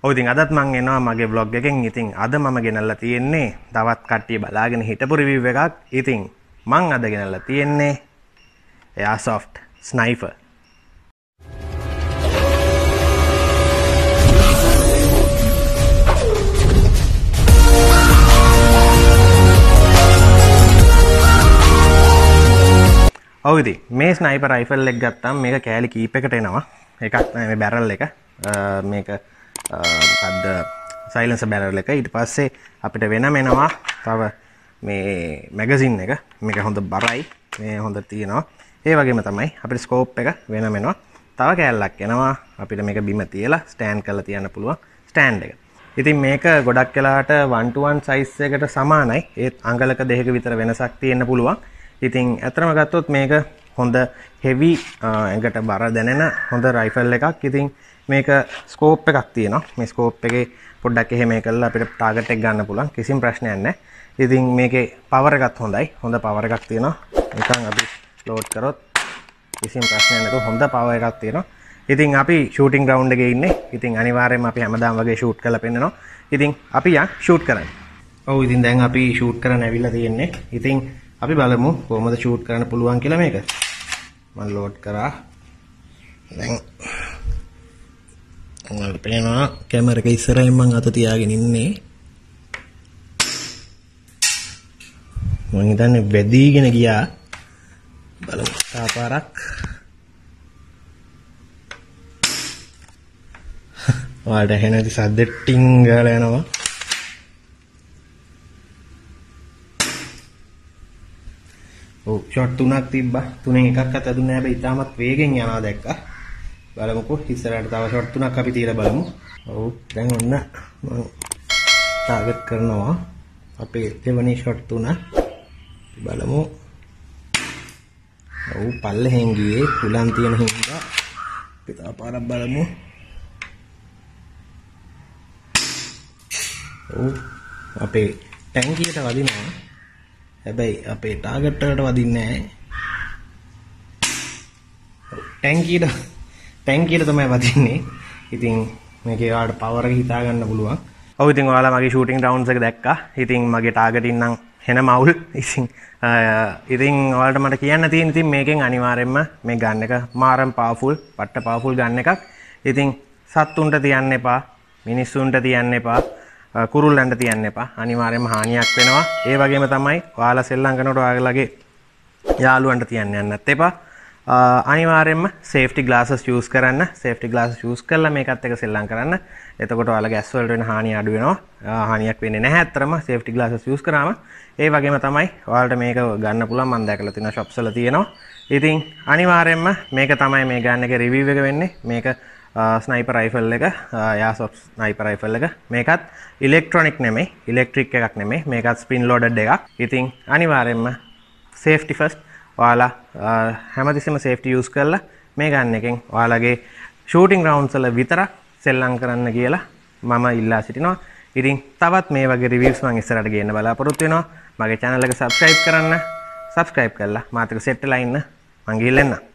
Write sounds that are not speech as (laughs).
ඔව් ඉතින් අදත් මම එනවා මගේ බ්ලොග් එකෙන්. ඉතින් අද මම ගෙනල්ලා තියෙන්නේ තවත් කට්ටිය බලාගෙන හිටපු රිවිව් එකක්. ඉතින් මං අද ගෙනල්ලා තියෙන්නේ Airsoft Sniper. ඔවුදි මේ ස්නයිප රයිෆල් එක් ගත්තම් මේක කෑලි කීප එකට එනවා එකක් බැරල් එක මේක මොකද්ද සයිලන්ස බැනරල එක ඊට පස්සේ අපිට වෙන මෙනවා තව මේ මැගසින් එක මේක හොඳ බරයි මේ හොඳ තියෙනවා ඒ වගේම තමයි අපිට ස්කෝප් එක වෙන මෙනවා තව කෑල්ලක් එනවා අපිට මේක බිම තියලා ස්ටෑන් කරලා තියන්න පුළුවන් ස්ටෑන්ඩ් එක ඉතින් මේක ගොඩක් කලාට වන්ටුවන් සයිස් එකට සමානයි ඒත් අඟලක දෙක විතර වෙනසක් තියෙන්න පුළුවන් ඉතින් ඇත්තම ගත්තොත් මේක හොඳ හෙවි එකට බර දැනෙන හොඳ රයිෆල් එකක් ඉතින් මේක ස්කෝප් එකක් තියෙනවා මේ ස්කෝප් එකේ පොඩ්ඩක් එහෙම කරලා අපිට ටාගට් එක ගන්න පුළුවන් කිසිම ප්‍රශ්නයක් නැහැ ඉතින් මේකේ පවර් එකත් හොඳයි හොඳ පවර් එකක් තියෙනවා නිකන් අපි ලෝඩ් කරොත් කිසිම ප්‍රශ්නයක් නැතුව හොඳ පවර් එකක් තියෙනවා ඉතින් අපි ෂූටින් ග්‍රවුන්ඩ් එකේ ඉන්නේ. ඉතින් අනිවාර්යයෙන්ම අපි හැමදාම වගේ ෂූට් කරලා පෙන්නනවා. ඉතින් අපි යා ෂූට් කරන්න. ඔව් ඉතින් දැන් අපි ෂූට් කරන්න ඇවිල්ලා තියෙන්නේ. ඉතින් අපි බලමු කොහොමද ෂූට් කරන්න පුළුවන් කියලා මේක. මම ලෝඩ් කරා දැන් ඔයාලට පේනවා කැමර එක ඉස්සරහින් මම අත තියාගෙන ඉන්නේ මම හිතන්නේ බැදීගෙන ගියා බලමු තාපාරක් (laughs) ඔයාලට ඇහෙන සද්දෙ ටින් ගාලා යනවා ඔව් ෂොට් තුනක් තිබ්බා. තුනෙන් එකක් අත දුන්නේ නැහැ. ඉතාමත් වේගෙන් යනවා දැක්කා. බලමුකෝ ඉස්සරහට තව ෂොට් තුනක් අපි තියලා බලමු. ඔව් දැන් ඔන්න මම ටාගට් කරනවා අපේ දෙවනි ෂොට් තුන. බලමු. ඔව් පල්ලෙහෙන් ගියේ තුලන් තියෙන හින්දා අපි තව පාරක් බලමු. ඔව් අපේ ටැංකියට වදිනවා. හැබැයි අපේ ටාගට් එකට වදින්නේ නැහැ. ටැංකියට ටැංකියට තමයි වදින්නේ. ඉතින් මේකේ ඔයාලට පවර් එක හිතා ගන්න පුළුවන්. ඔව් ඉතින් ඔයාලා මගේ ෂූටින් රවුන්ඩ්ස් එක දැක්කා. ඉතින් මගේ ටාගට් ඉන්නම් හෙන මවුල්. ඉතින් ඉතින් ඔයාලට මට කියන්න තියෙන ඉතින් මේකෙන් අනිවාර්යයෙන්ම මේ ගන්න එක මාරම් පාවුල්, පට්ට පාවුල් ගන්න එකක්. ඉතින් සත්තුන්ට තියන්න එපා. මිනිස්සුන්ට තියන්න එපා. කුරුල්ලන්ට තියන්න එපා අනිවාර්යයෙන්ම හානියක් වෙනවා ඒ වගේම තමයි ඔයාලා සෙල්ලම් කරනකොට ඔයාලගේ යාළුවන්ට තියන්න යන්නත් එපා අනිවාර්යෙන්ම සේෆ්ටි ග්ලාසස් යූස් කරන්න සේෆ්ටි ග්ලාසස් යූස් කරලා මේකත් එක සෙල්ලම් කරන්න එතකොට ඔයාලගේ ඇස් වලට වෙන හානිය අඩු වෙනවා හානියක් වෙන්නේ නැහැ අත්‍තරම සේෆ්ටි ග්ලාසස් යූස් කරාම ඒ වගේම තමයි ඔයාලට මේක ගන්න පුළුවන් මම දැකලා තියෙන shops වල තියෙනවා ඉතින් අනිවාර්යෙන්ම මේක තමයි මේ ගන්න එක රිවීව් එක වෙන්නේ මේක ස්නයිප රයිෆල් එක යාසොප් ස්නයිප රයිෆල් එක මේකත් ඉලෙක්ට්‍රොනික් නෙමේ ඉලෙක්ට්‍රික් එකක් නෙමේ මේකත් ස්පින් ලෝඩඩ් එකක් ඉතින් අනිවාරෙන්ම සේෆ්ටි ෆස්ට් ඔයාලා හැමතිසිම සේෆ්ටි යස් කරල මේ ගන්න එකෙන් ඔයාලගේ ෂූටිං රවන්සල විතරක් සෙල්ලං කරන්න කියලා මම ඉල්ලා සිටිනවා ඉතින් තවත් මේ වගේ රිවිස් මං ඉස්සරට ගන්න බලාපොරොත්තු වෙනවා මගේ චැනලක සබස්ක්‍රයිබ් කරන්න සබස්ක්‍රයිබ් කරලා මාතක සෙට්ටලයින්න මංගිල්ලෙන්න්න